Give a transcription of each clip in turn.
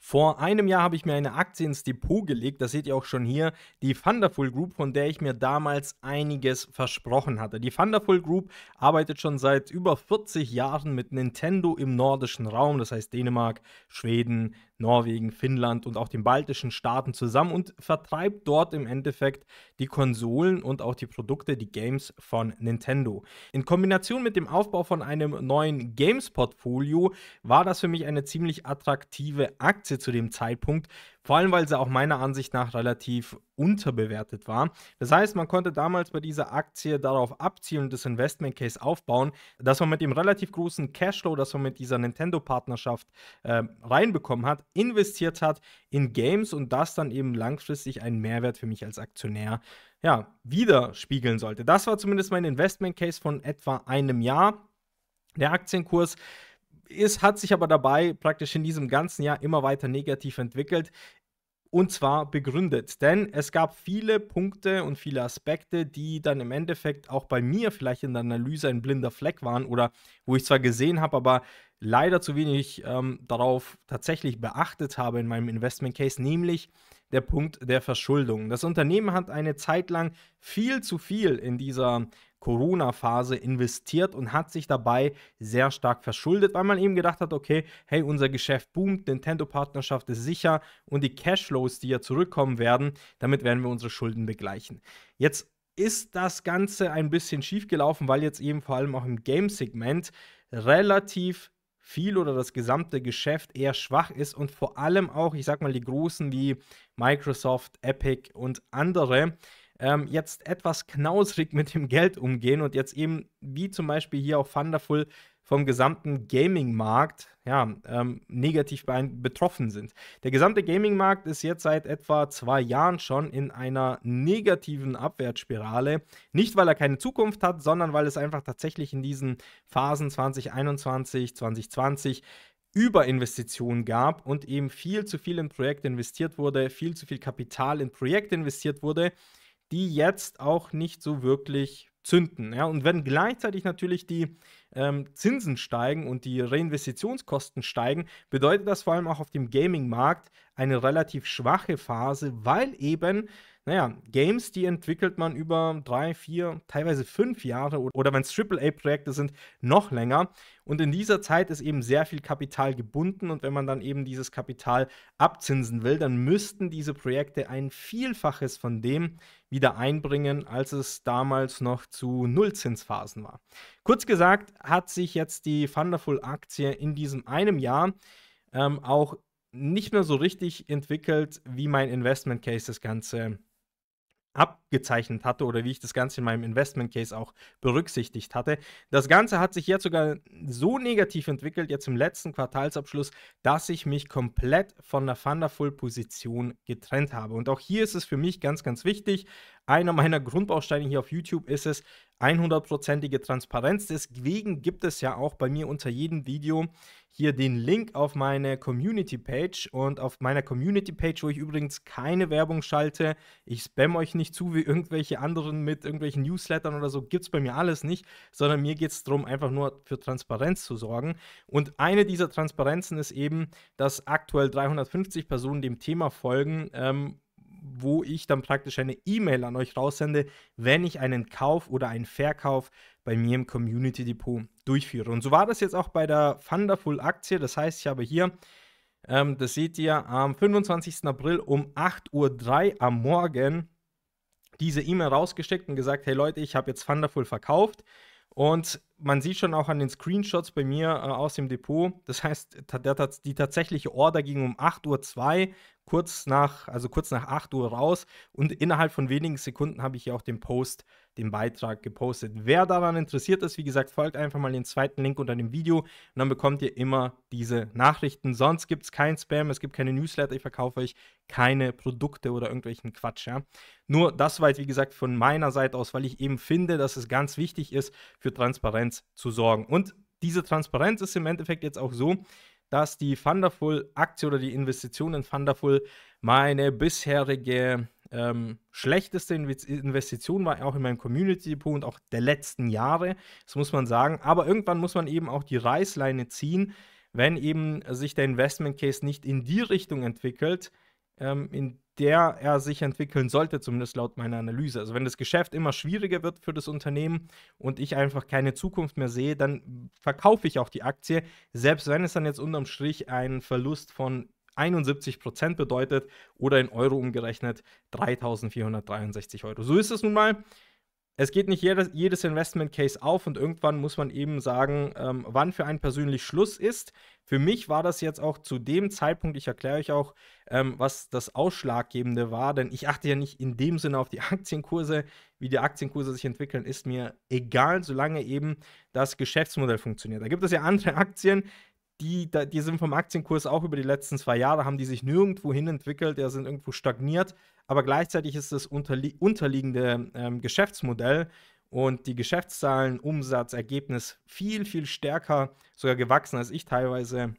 Vor einem Jahr habe ich mir eine Aktie ins Depot gelegt, das seht ihr auch schon hier, die Thunderful Group, von der ich mir damals einiges versprochen hatte. Die Thunderful Group arbeitet schon seit über 40 Jahren mit Nintendo im nordischen Raum, das heißt Dänemark, Schweden, Norwegen, Finnland und auch den baltischen Staaten zusammen und vertreibt dort im Endeffekt die Konsolen und auch die Produkte, die Games von Nintendo. In Kombination mit dem Aufbau von einem neuen Games-Portfolio war das für mich eine ziemlich attraktive Aktie zu dem Zeitpunkt, vor allem, weil sie auch meiner Ansicht nach relativ unterbewertet war. Das heißt, man konnte damals bei dieser Aktie darauf abzielen und das Investment Case aufbauen, dass man mit dem relativ großen Cashflow, das man mit dieser Nintendo-Partnerschaft äh, reinbekommen hat, investiert hat in Games und das dann eben langfristig einen Mehrwert für mich als Aktionär ja, widerspiegeln sollte. Das war zumindest mein Investment Case von etwa einem Jahr. Der Aktienkurs ist, hat sich aber dabei praktisch in diesem ganzen Jahr immer weiter negativ entwickelt. Und zwar begründet. Denn es gab viele Punkte und viele Aspekte, die dann im Endeffekt auch bei mir vielleicht in der Analyse ein blinder Fleck waren oder wo ich zwar gesehen habe, aber leider zu wenig ähm, darauf tatsächlich beachtet habe in meinem Investment Case, nämlich der Punkt der Verschuldung. Das Unternehmen hat eine Zeit lang viel zu viel in dieser Corona-Phase investiert und hat sich dabei sehr stark verschuldet, weil man eben gedacht hat, okay, hey, unser Geschäft boomt, Nintendo-Partnerschaft ist sicher und die Cashflows, die ja zurückkommen werden, damit werden wir unsere Schulden begleichen. Jetzt ist das Ganze ein bisschen schief gelaufen, weil jetzt eben vor allem auch im Game-Segment relativ viel oder das gesamte Geschäft eher schwach ist und vor allem auch, ich sag mal, die Großen wie Microsoft, Epic und andere ähm, jetzt etwas knausrig mit dem Geld umgehen und jetzt eben, wie zum Beispiel hier auch Thunderful, vom gesamten Gaming-Markt ja, ähm, negativ betroffen sind. Der gesamte Gaming-Markt ist jetzt seit etwa zwei Jahren schon in einer negativen Abwärtsspirale. Nicht, weil er keine Zukunft hat, sondern weil es einfach tatsächlich in diesen Phasen 2021, 2020 Überinvestitionen gab und eben viel zu viel in Projekte investiert wurde, viel zu viel Kapital in Projekte investiert wurde die jetzt auch nicht so wirklich zünden. Ja? Und wenn gleichzeitig natürlich die ähm, Zinsen steigen und die Reinvestitionskosten steigen, bedeutet das vor allem auch auf dem Gaming-Markt eine relativ schwache Phase, weil eben, naja, Games, die entwickelt man über drei, vier, teilweise fünf Jahre oder wenn es AAA-Projekte sind, noch länger. Und in dieser Zeit ist eben sehr viel Kapital gebunden und wenn man dann eben dieses Kapital abzinsen will, dann müssten diese Projekte ein Vielfaches von dem wieder einbringen, als es damals noch zu Nullzinsphasen war. Kurz gesagt, hat sich jetzt die Thunderful-Aktie in diesem einem Jahr ähm, auch nicht mehr so richtig entwickelt, wie mein Investment Case das Ganze ab abgezeichnet hatte oder wie ich das Ganze in meinem Investment Case auch berücksichtigt hatte. Das Ganze hat sich jetzt sogar so negativ entwickelt, jetzt im letzten Quartalsabschluss, dass ich mich komplett von der Thunderful-Position getrennt habe. Und auch hier ist es für mich ganz, ganz wichtig. Einer meiner Grundbausteine hier auf YouTube ist es, 100%ige Transparenz. Deswegen gibt es ja auch bei mir unter jedem Video hier den Link auf meine Community-Page. Und auf meiner Community-Page, wo ich übrigens keine Werbung schalte, ich spam euch nicht zu, wie irgendwelche anderen mit irgendwelchen Newslettern oder so, gibt es bei mir alles nicht, sondern mir geht es darum, einfach nur für Transparenz zu sorgen. Und eine dieser Transparenzen ist eben, dass aktuell 350 Personen dem Thema folgen. Ähm, wo ich dann praktisch eine E-Mail an euch raussende, wenn ich einen Kauf oder einen Verkauf bei mir im Community Depot durchführe. Und so war das jetzt auch bei der Thunderful Aktie. Das heißt, ich habe hier, ähm, das seht ihr, am 25. April um 8.03 Uhr am Morgen diese E-Mail rausgeschickt und gesagt, hey Leute, ich habe jetzt Thunderful verkauft. Und man sieht schon auch an den Screenshots bei mir äh, aus dem Depot, das heißt, die tatsächliche Order ging um 8.02 Uhr, kurz nach, also kurz nach 8 Uhr raus und innerhalb von wenigen Sekunden habe ich hier auch den Post den Beitrag gepostet. Wer daran interessiert ist, wie gesagt, folgt einfach mal den zweiten Link unter dem Video und dann bekommt ihr immer diese Nachrichten. Sonst gibt es kein Spam, es gibt keine Newsletter, ich verkaufe euch keine Produkte oder irgendwelchen Quatsch. Ja? Nur das soweit, wie gesagt, von meiner Seite aus, weil ich eben finde, dass es ganz wichtig ist, für Transparenz zu sorgen. Und diese Transparenz ist im Endeffekt jetzt auch so, dass die Thunderful-Aktie oder die Investition in Thunderful meine bisherige ähm, schlechteste Investition war auch in meinem Community Depot und auch der letzten Jahre, das muss man sagen. Aber irgendwann muss man eben auch die Reißleine ziehen, wenn eben sich der Investment Case nicht in die Richtung entwickelt, ähm, in der er sich entwickeln sollte, zumindest laut meiner Analyse. Also wenn das Geschäft immer schwieriger wird für das Unternehmen und ich einfach keine Zukunft mehr sehe, dann verkaufe ich auch die Aktie, selbst wenn es dann jetzt unterm Strich einen Verlust von 71 Prozent bedeutet oder in Euro umgerechnet 3.463 Euro. So ist es nun mal. Es geht nicht jedes, jedes Investment Case auf und irgendwann muss man eben sagen, ähm, wann für einen persönlich Schluss ist. Für mich war das jetzt auch zu dem Zeitpunkt, ich erkläre euch auch, ähm, was das Ausschlaggebende war, denn ich achte ja nicht in dem Sinne auf die Aktienkurse. Wie die Aktienkurse sich entwickeln, ist mir egal, solange eben das Geschäftsmodell funktioniert. Da gibt es ja andere Aktien, die, die sind vom Aktienkurs auch über die letzten zwei Jahre, haben die sich nirgendwo hin entwickelt, die sind irgendwo stagniert, aber gleichzeitig ist das unterlie unterliegende ähm, Geschäftsmodell und die Geschäftszahlen, Umsatz, Ergebnis viel, viel stärker sogar gewachsen, als ich teilweise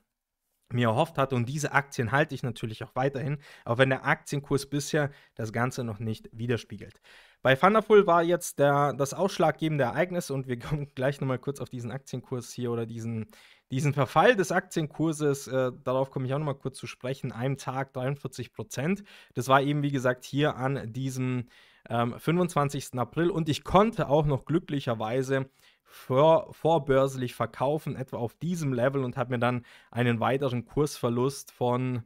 mir erhofft hatte. Und diese Aktien halte ich natürlich auch weiterhin, auch wenn der Aktienkurs bisher das Ganze noch nicht widerspiegelt. Bei Thunderful war jetzt der, das ausschlaggebende Ereignis und wir kommen gleich nochmal kurz auf diesen Aktienkurs hier oder diesen, diesen Verfall des Aktienkurses, äh, darauf komme ich auch nochmal kurz zu sprechen, einem Tag 43 Prozent. Das war eben, wie gesagt, hier an diesem ähm, 25. April und ich konnte auch noch glücklicherweise vor, vorbörslich verkaufen, etwa auf diesem Level und habe mir dann einen weiteren Kursverlust von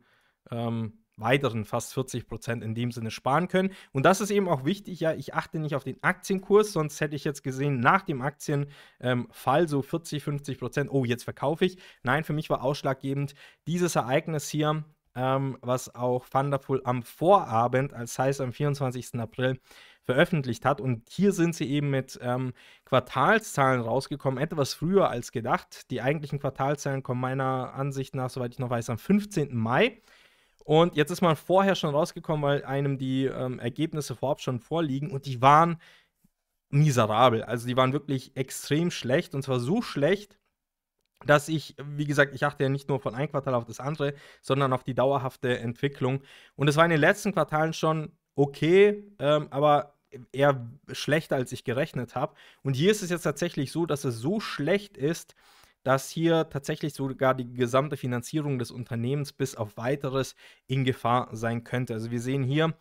ähm, weiteren fast 40 Prozent in dem Sinne sparen können. Und das ist eben auch wichtig, ja, ich achte nicht auf den Aktienkurs, sonst hätte ich jetzt gesehen, nach dem Aktienfall ähm, so 40, 50 Prozent, oh, jetzt verkaufe ich. Nein, für mich war ausschlaggebend dieses Ereignis hier, ähm, was auch Thunderpool am Vorabend, als heißt am 24. April, veröffentlicht hat. Und hier sind sie eben mit ähm, Quartalszahlen rausgekommen, etwas früher als gedacht. Die eigentlichen Quartalszahlen kommen meiner Ansicht nach, soweit ich noch weiß, am 15. Mai. Und jetzt ist man vorher schon rausgekommen, weil einem die ähm, Ergebnisse vorab schon vorliegen und die waren miserabel. Also die waren wirklich extrem schlecht und zwar so schlecht, dass ich, wie gesagt, ich achte ja nicht nur von einem Quartal auf das andere, sondern auf die dauerhafte Entwicklung. Und es war in den letzten Quartalen schon okay, ähm, aber eher schlechter, als ich gerechnet habe. Und hier ist es jetzt tatsächlich so, dass es so schlecht ist, dass hier tatsächlich sogar die gesamte Finanzierung des Unternehmens bis auf weiteres in Gefahr sein könnte. Also wir sehen hier,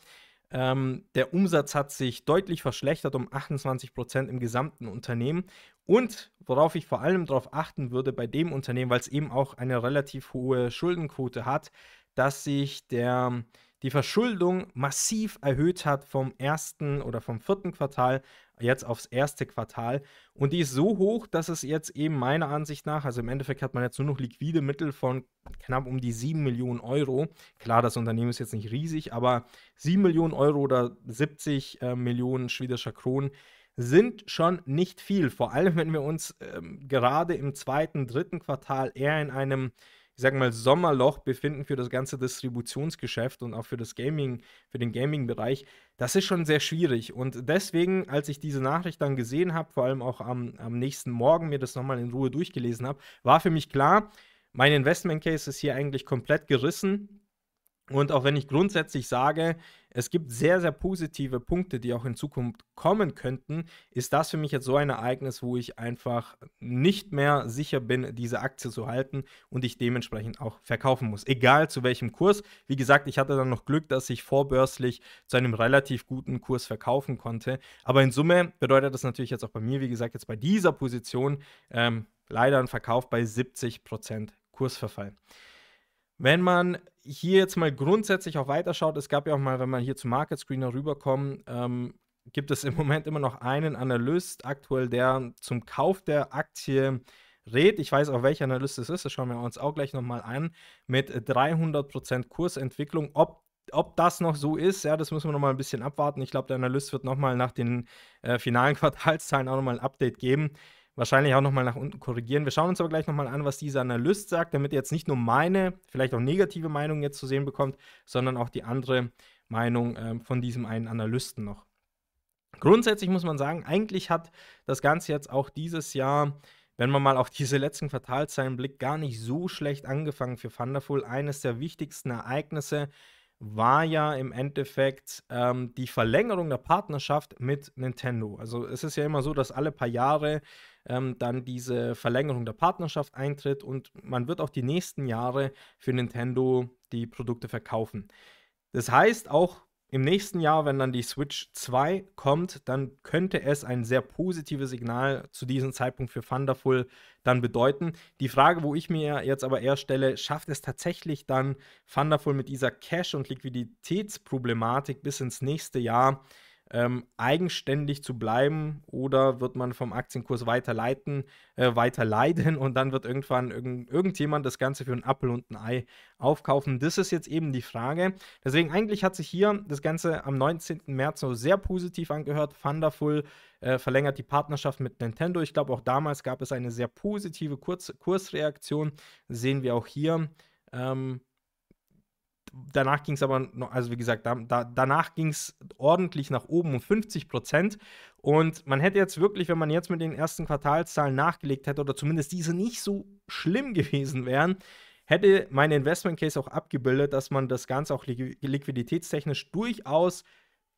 ähm, der Umsatz hat sich deutlich verschlechtert um 28 Prozent im gesamten Unternehmen. Und worauf ich vor allem darauf achten würde bei dem Unternehmen, weil es eben auch eine relativ hohe Schuldenquote hat, dass sich der die Verschuldung massiv erhöht hat vom ersten oder vom vierten Quartal jetzt aufs erste Quartal. Und die ist so hoch, dass es jetzt eben meiner Ansicht nach, also im Endeffekt hat man jetzt nur noch liquide Mittel von knapp um die 7 Millionen Euro. Klar, das Unternehmen ist jetzt nicht riesig, aber 7 Millionen Euro oder 70 äh, Millionen schwedischer Kronen sind schon nicht viel. Vor allem, wenn wir uns ähm, gerade im zweiten, dritten Quartal eher in einem ich sag mal, Sommerloch befinden für das ganze Distributionsgeschäft und auch für das Gaming, für den Gaming-Bereich, das ist schon sehr schwierig. Und deswegen, als ich diese Nachricht dann gesehen habe, vor allem auch am, am nächsten Morgen mir das nochmal in Ruhe durchgelesen habe, war für mich klar, mein Investment Case ist hier eigentlich komplett gerissen. Und auch wenn ich grundsätzlich sage, es gibt sehr, sehr positive Punkte, die auch in Zukunft kommen könnten, ist das für mich jetzt so ein Ereignis, wo ich einfach nicht mehr sicher bin, diese Aktie zu halten und ich dementsprechend auch verkaufen muss. Egal zu welchem Kurs. Wie gesagt, ich hatte dann noch Glück, dass ich vorbörslich zu einem relativ guten Kurs verkaufen konnte. Aber in Summe bedeutet das natürlich jetzt auch bei mir, wie gesagt, jetzt bei dieser Position ähm, leider ein Verkauf bei 70% Kursverfall. Wenn man hier jetzt mal grundsätzlich auch weiterschaut, es gab ja auch mal, wenn man hier zum Market Screener rüberkommt, ähm, gibt es im Moment immer noch einen Analyst aktuell, der zum Kauf der Aktie rät. Ich weiß auch, welcher Analyst es ist, das schauen wir uns auch gleich nochmal an, mit 300% Kursentwicklung. Ob, ob das noch so ist, ja, das müssen wir nochmal ein bisschen abwarten. Ich glaube, der Analyst wird nochmal nach den äh, finalen Quartalszahlen auch nochmal ein Update geben wahrscheinlich auch nochmal nach unten korrigieren. Wir schauen uns aber gleich nochmal an, was dieser Analyst sagt, damit ihr jetzt nicht nur meine, vielleicht auch negative Meinung jetzt zu sehen bekommt, sondern auch die andere Meinung äh, von diesem einen Analysten noch. Grundsätzlich muss man sagen, eigentlich hat das Ganze jetzt auch dieses Jahr, wenn man mal auf diese letzten Quartalzeilen blickt, gar nicht so schlecht angefangen für Thunderful. Eines der wichtigsten Ereignisse war ja im Endeffekt ähm, die Verlängerung der Partnerschaft mit Nintendo. Also es ist ja immer so, dass alle paar Jahre ähm, dann diese Verlängerung der Partnerschaft eintritt und man wird auch die nächsten Jahre für Nintendo die Produkte verkaufen. Das heißt, auch im nächsten Jahr, wenn dann die Switch 2 kommt, dann könnte es ein sehr positives Signal zu diesem Zeitpunkt für Thunderful dann bedeuten. Die Frage, wo ich mir jetzt aber eher stelle, schafft es tatsächlich dann Thunderful mit dieser Cash- und Liquiditätsproblematik bis ins nächste Jahr ähm, eigenständig zu bleiben oder wird man vom Aktienkurs weiterleiten, äh, weiterleiden und dann wird irgendwann irgend, irgendjemand das Ganze für einen Appel und ein Ei aufkaufen. Das ist jetzt eben die Frage. Deswegen eigentlich hat sich hier das Ganze am 19. März so sehr positiv angehört. Thunderful äh, verlängert die Partnerschaft mit Nintendo. Ich glaube, auch damals gab es eine sehr positive Kurz Kursreaktion. Sehen wir auch hier. Ähm, danach ging es aber, noch, also wie gesagt, da, da, danach ging es ordentlich nach oben um 50 Prozent. Und man hätte jetzt wirklich, wenn man jetzt mit den ersten Quartalszahlen nachgelegt hätte oder zumindest diese nicht so schlimm gewesen wären, hätte mein Investment Case auch abgebildet, dass man das Ganze auch li liquiditätstechnisch durchaus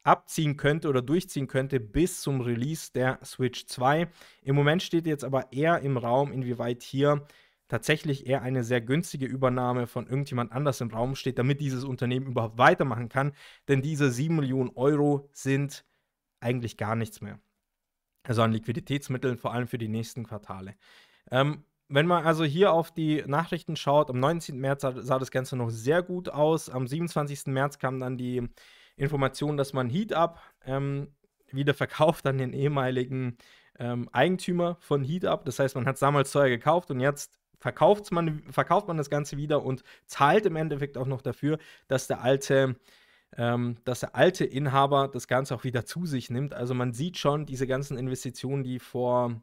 abziehen könnte oder durchziehen könnte bis zum Release der Switch 2. Im Moment steht jetzt aber eher im Raum, inwieweit hier tatsächlich eher eine sehr günstige Übernahme von irgendjemand anders im Raum steht, damit dieses Unternehmen überhaupt weitermachen kann. Denn diese 7 Millionen Euro sind eigentlich gar nichts mehr. Also an Liquiditätsmitteln, vor allem für die nächsten Quartale. Ähm, wenn man also hier auf die Nachrichten schaut, am 19. März sah, sah das Ganze noch sehr gut aus. Am 27. März kam dann die Information, dass man Heat Up ähm, wieder verkauft an den ehemaligen ähm, Eigentümer von Heat Up. Das heißt, man hat es damals teuer gekauft und jetzt verkauft man, verkauft man das Ganze wieder und zahlt im Endeffekt auch noch dafür, dass der alte ähm, dass der alte Inhaber das Ganze auch wieder zu sich nimmt. Also man sieht schon, diese ganzen Investitionen, die vor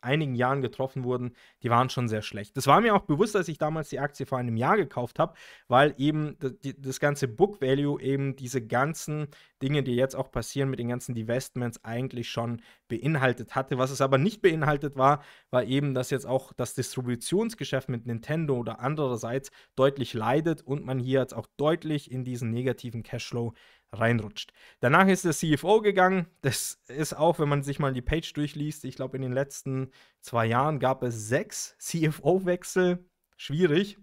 einigen Jahren getroffen wurden, die waren schon sehr schlecht. Das war mir auch bewusst, als ich damals die Aktie vor einem Jahr gekauft habe, weil eben das ganze Book Value eben diese ganzen Dinge, die jetzt auch passieren mit den ganzen Divestments eigentlich schon beinhaltet hatte. Was es aber nicht beinhaltet war, war eben, dass jetzt auch das Distributionsgeschäft mit Nintendo oder andererseits deutlich leidet und man hier jetzt auch deutlich in diesen negativen Cashflow reinrutscht. Danach ist der CFO gegangen. Das ist auch, wenn man sich mal die Page durchliest, ich glaube, in den letzten zwei Jahren gab es sechs CFO-Wechsel. Schwierig.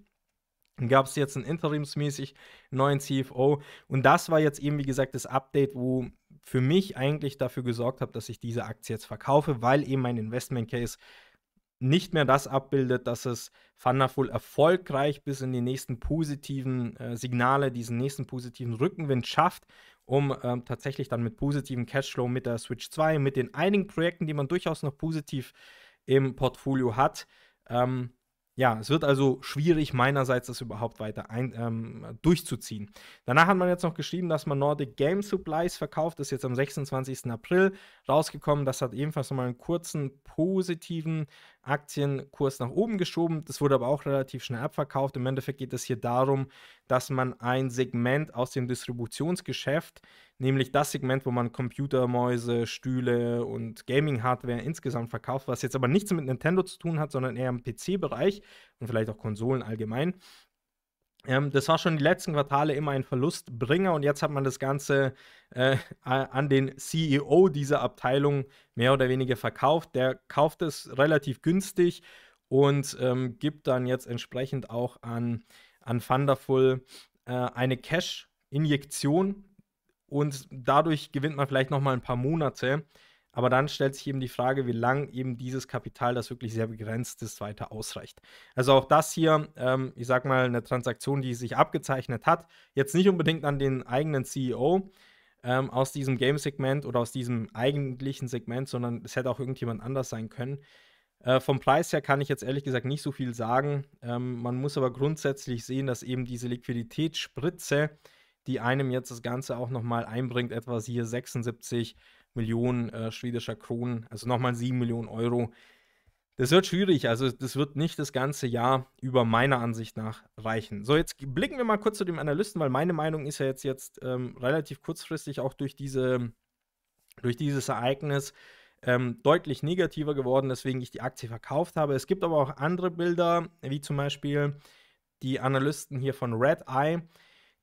Dann gab es jetzt einen interimsmäßig neuen CFO. Und das war jetzt eben, wie gesagt, das Update, wo für mich eigentlich dafür gesorgt habe, dass ich diese Aktie jetzt verkaufe, weil eben mein Investment Case nicht mehr das abbildet, dass es Thunderful erfolgreich bis in die nächsten positiven äh, Signale, diesen nächsten positiven Rückenwind schafft, um ähm, tatsächlich dann mit positivem Cashflow mit der Switch 2, mit den einigen Projekten, die man durchaus noch positiv im Portfolio hat, ähm, ja, es wird also schwierig meinerseits, das überhaupt weiter ein, ähm, durchzuziehen. Danach hat man jetzt noch geschrieben, dass man Nordic Game Supplies verkauft, Das ist jetzt am 26. April rausgekommen. Das hat ebenfalls nochmal einen kurzen positiven Aktienkurs nach oben geschoben. Das wurde aber auch relativ schnell abverkauft. Im Endeffekt geht es hier darum, dass man ein Segment aus dem Distributionsgeschäft, nämlich das Segment, wo man Computermäuse, Stühle und Gaming-Hardware insgesamt verkauft, was jetzt aber nichts mit Nintendo zu tun hat, sondern eher im PC-Bereich und vielleicht auch Konsolen allgemein, ähm, das war schon die letzten Quartale immer ein Verlustbringer und jetzt hat man das Ganze äh, an den CEO dieser Abteilung mehr oder weniger verkauft. Der kauft es relativ günstig und ähm, gibt dann jetzt entsprechend auch an an Thunderful äh, eine Cash-Injektion und dadurch gewinnt man vielleicht nochmal ein paar Monate. Aber dann stellt sich eben die Frage, wie lang eben dieses Kapital, das wirklich sehr begrenzt ist, weiter ausreicht. Also auch das hier, ähm, ich sag mal, eine Transaktion, die sich abgezeichnet hat, jetzt nicht unbedingt an den eigenen CEO ähm, aus diesem Game-Segment oder aus diesem eigentlichen Segment, sondern es hätte auch irgendjemand anders sein können. Äh, vom Preis her kann ich jetzt ehrlich gesagt nicht so viel sagen. Ähm, man muss aber grundsätzlich sehen, dass eben diese Liquiditätsspritze, die einem jetzt das Ganze auch nochmal einbringt, etwa hier 76 Millionen äh, schwedischer Kronen, also nochmal 7 Millionen Euro. Das wird schwierig, also das wird nicht das ganze Jahr über meiner Ansicht nach reichen. So, jetzt blicken wir mal kurz zu dem Analysten, weil meine Meinung ist ja jetzt, jetzt ähm, relativ kurzfristig auch durch, diese, durch dieses Ereignis ähm, deutlich negativer geworden, deswegen ich die Aktie verkauft habe. Es gibt aber auch andere Bilder, wie zum Beispiel die Analysten hier von Red Eye,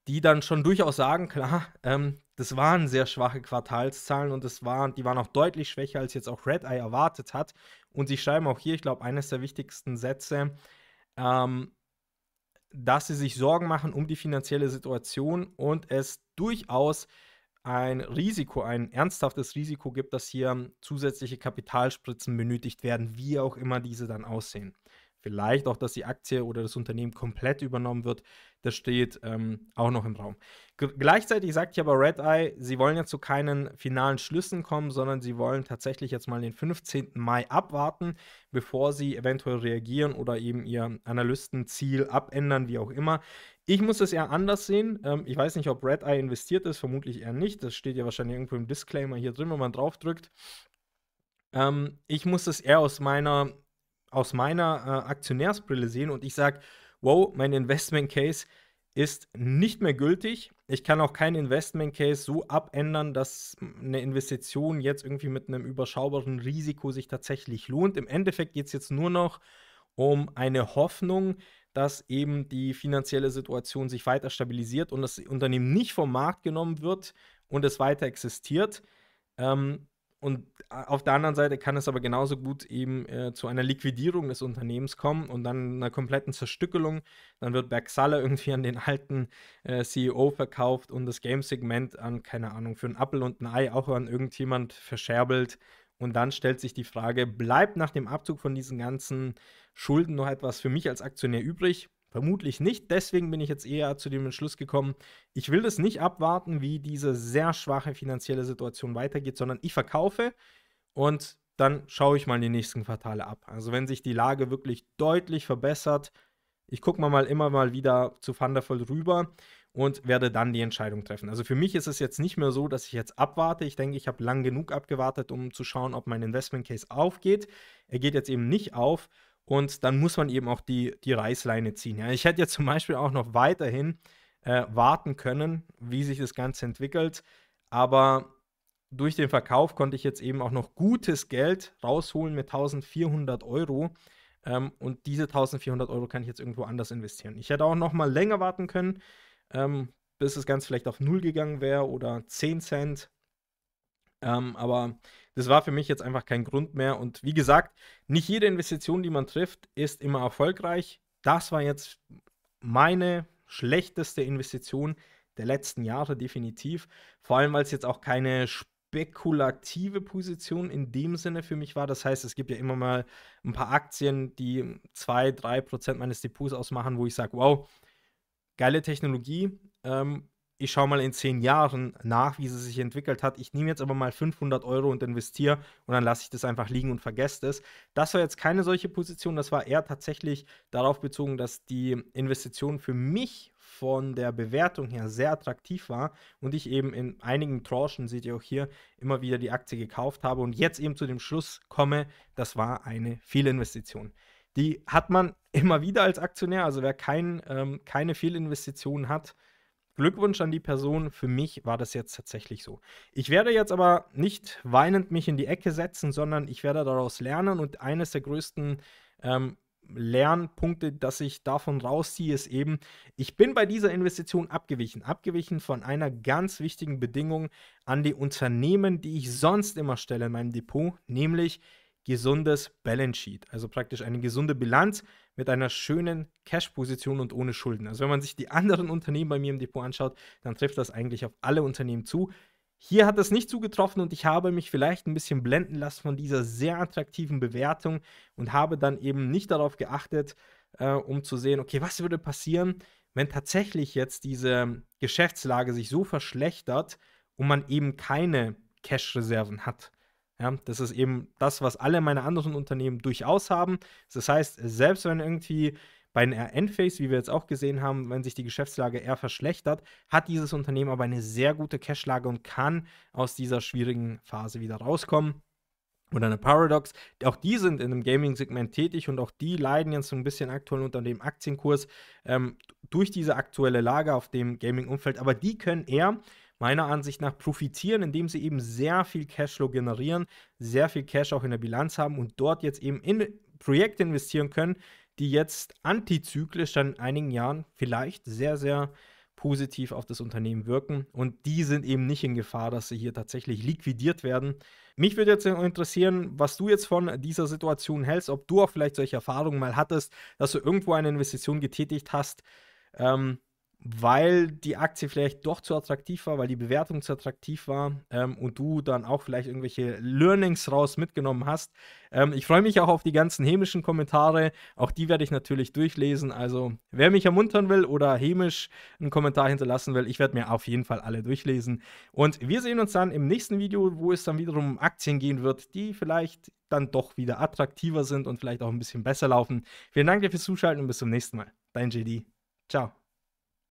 die dann schon durchaus sagen, klar, ähm, das waren sehr schwache Quartalszahlen und das waren, die waren auch deutlich schwächer, als jetzt auch Red Eye erwartet hat. Und sie schreiben auch hier, ich glaube, eines der wichtigsten Sätze, ähm, dass sie sich Sorgen machen um die finanzielle Situation und es durchaus äh, ein Risiko, ein ernsthaftes Risiko gibt, dass hier zusätzliche Kapitalspritzen benötigt werden, wie auch immer diese dann aussehen vielleicht auch, dass die Aktie oder das Unternehmen komplett übernommen wird, das steht ähm, auch noch im Raum. G gleichzeitig sagt hier aber Red Eye, sie wollen ja zu keinen finalen Schlüssen kommen, sondern sie wollen tatsächlich jetzt mal den 15. Mai abwarten, bevor sie eventuell reagieren oder eben ihr Analystenziel abändern, wie auch immer. Ich muss es eher anders sehen. Ähm, ich weiß nicht, ob Red Eye investiert ist, vermutlich eher nicht. Das steht ja wahrscheinlich irgendwo im Disclaimer hier drin, wenn man drauf drückt. Ähm, ich muss es eher aus meiner aus meiner äh, Aktionärsbrille sehen und ich sage, wow, mein Investment Case ist nicht mehr gültig. Ich kann auch keinen Investment Case so abändern, dass eine Investition jetzt irgendwie mit einem überschaubaren Risiko sich tatsächlich lohnt. Im Endeffekt geht es jetzt nur noch um eine Hoffnung, dass eben die finanzielle Situation sich weiter stabilisiert und das Unternehmen nicht vom Markt genommen wird und es weiter existiert. Ähm, und auf der anderen Seite kann es aber genauso gut eben äh, zu einer Liquidierung des Unternehmens kommen und dann einer kompletten Zerstückelung. Dann wird Bergsala irgendwie an den alten äh, CEO verkauft und das Game-Segment an, keine Ahnung, für einen Apfel und ein Ei auch an irgendjemand verscherbelt. Und dann stellt sich die Frage, bleibt nach dem Abzug von diesen ganzen Schulden noch etwas für mich als Aktionär übrig? Vermutlich nicht. Deswegen bin ich jetzt eher zu dem Entschluss gekommen, ich will das nicht abwarten, wie diese sehr schwache finanzielle Situation weitergeht, sondern ich verkaufe und dann schaue ich mal die nächsten Quartale ab. Also wenn sich die Lage wirklich deutlich verbessert, ich gucke mal, immer mal wieder zu Thunderfall rüber und werde dann die Entscheidung treffen. Also für mich ist es jetzt nicht mehr so, dass ich jetzt abwarte. Ich denke, ich habe lang genug abgewartet, um zu schauen, ob mein Investment Case aufgeht. Er geht jetzt eben nicht auf und dann muss man eben auch die, die Reißleine ziehen. Ja, ich hätte jetzt zum Beispiel auch noch weiterhin äh, warten können, wie sich das Ganze entwickelt, aber durch den Verkauf konnte ich jetzt eben auch noch gutes Geld rausholen mit 1400 Euro. Ähm, und diese 1400 Euro kann ich jetzt irgendwo anders investieren. Ich hätte auch noch mal länger warten können, ähm, bis das Ganze vielleicht auf Null gegangen wäre oder 10 Cent. Ähm, aber das war für mich jetzt einfach kein Grund mehr. Und wie gesagt, nicht jede Investition, die man trifft, ist immer erfolgreich. Das war jetzt meine schlechteste Investition der letzten Jahre definitiv. Vor allem, weil es jetzt auch keine spekulative Position in dem Sinne für mich war. Das heißt, es gibt ja immer mal ein paar Aktien, die 2, 3 Prozent meines Depots ausmachen, wo ich sage, wow, geile Technologie, ähm, ich schaue mal in zehn Jahren nach, wie sie sich entwickelt hat. Ich nehme jetzt aber mal 500 Euro und investiere und dann lasse ich das einfach liegen und vergesse es. Das war jetzt keine solche Position, das war eher tatsächlich darauf bezogen, dass die Investition für mich von der Bewertung her sehr attraktiv war und ich eben in einigen Tranchen, seht ihr auch hier, immer wieder die Aktie gekauft habe und jetzt eben zu dem Schluss komme, das war eine Fehlinvestition. Die hat man immer wieder als Aktionär, also wer kein, ähm, keine Fehlinvestitionen hat, Glückwunsch an die Person. Für mich war das jetzt tatsächlich so. Ich werde jetzt aber nicht weinend mich in die Ecke setzen, sondern ich werde daraus lernen. Und eines der größten ähm, Lernpunkte, dass ich davon rausziehe, ist eben, ich bin bei dieser Investition abgewichen. Abgewichen von einer ganz wichtigen Bedingung an die Unternehmen, die ich sonst immer stelle in meinem Depot, nämlich gesundes Balance Sheet, also praktisch eine gesunde Bilanz mit einer schönen Cash-Position und ohne Schulden. Also wenn man sich die anderen Unternehmen bei mir im Depot anschaut, dann trifft das eigentlich auf alle Unternehmen zu. Hier hat es nicht zugetroffen und ich habe mich vielleicht ein bisschen blenden lassen von dieser sehr attraktiven Bewertung und habe dann eben nicht darauf geachtet, äh, um zu sehen, okay, was würde passieren, wenn tatsächlich jetzt diese Geschäftslage sich so verschlechtert und man eben keine Cash-Reserven hat. Ja, das ist eben das, was alle meine anderen Unternehmen durchaus haben. Das heißt, selbst wenn irgendwie bei einer Endphase, wie wir jetzt auch gesehen haben, wenn sich die Geschäftslage eher verschlechtert, hat dieses Unternehmen aber eine sehr gute Cashlage und kann aus dieser schwierigen Phase wieder rauskommen. Oder eine Paradox. Auch die sind in dem Gaming-Segment tätig und auch die leiden jetzt so ein bisschen aktuell unter dem Aktienkurs ähm, durch diese aktuelle Lage auf dem Gaming-Umfeld. Aber die können eher meiner Ansicht nach profitieren, indem sie eben sehr viel Cashflow generieren, sehr viel Cash auch in der Bilanz haben und dort jetzt eben in Projekte investieren können, die jetzt antizyklisch dann in einigen Jahren vielleicht sehr, sehr positiv auf das Unternehmen wirken und die sind eben nicht in Gefahr, dass sie hier tatsächlich liquidiert werden. Mich würde jetzt interessieren, was du jetzt von dieser Situation hältst, ob du auch vielleicht solche Erfahrungen mal hattest, dass du irgendwo eine Investition getätigt hast, ähm, weil die Aktie vielleicht doch zu attraktiv war, weil die Bewertung zu attraktiv war ähm, und du dann auch vielleicht irgendwelche Learnings raus mitgenommen hast. Ähm, ich freue mich auch auf die ganzen hämischen Kommentare. Auch die werde ich natürlich durchlesen. Also wer mich ermuntern will oder hämisch einen Kommentar hinterlassen will, ich werde mir auf jeden Fall alle durchlesen. Und wir sehen uns dann im nächsten Video, wo es dann wiederum um Aktien gehen wird, die vielleicht dann doch wieder attraktiver sind und vielleicht auch ein bisschen besser laufen. Vielen Dank dir fürs Zuschalten und bis zum nächsten Mal. Dein JD. Ciao.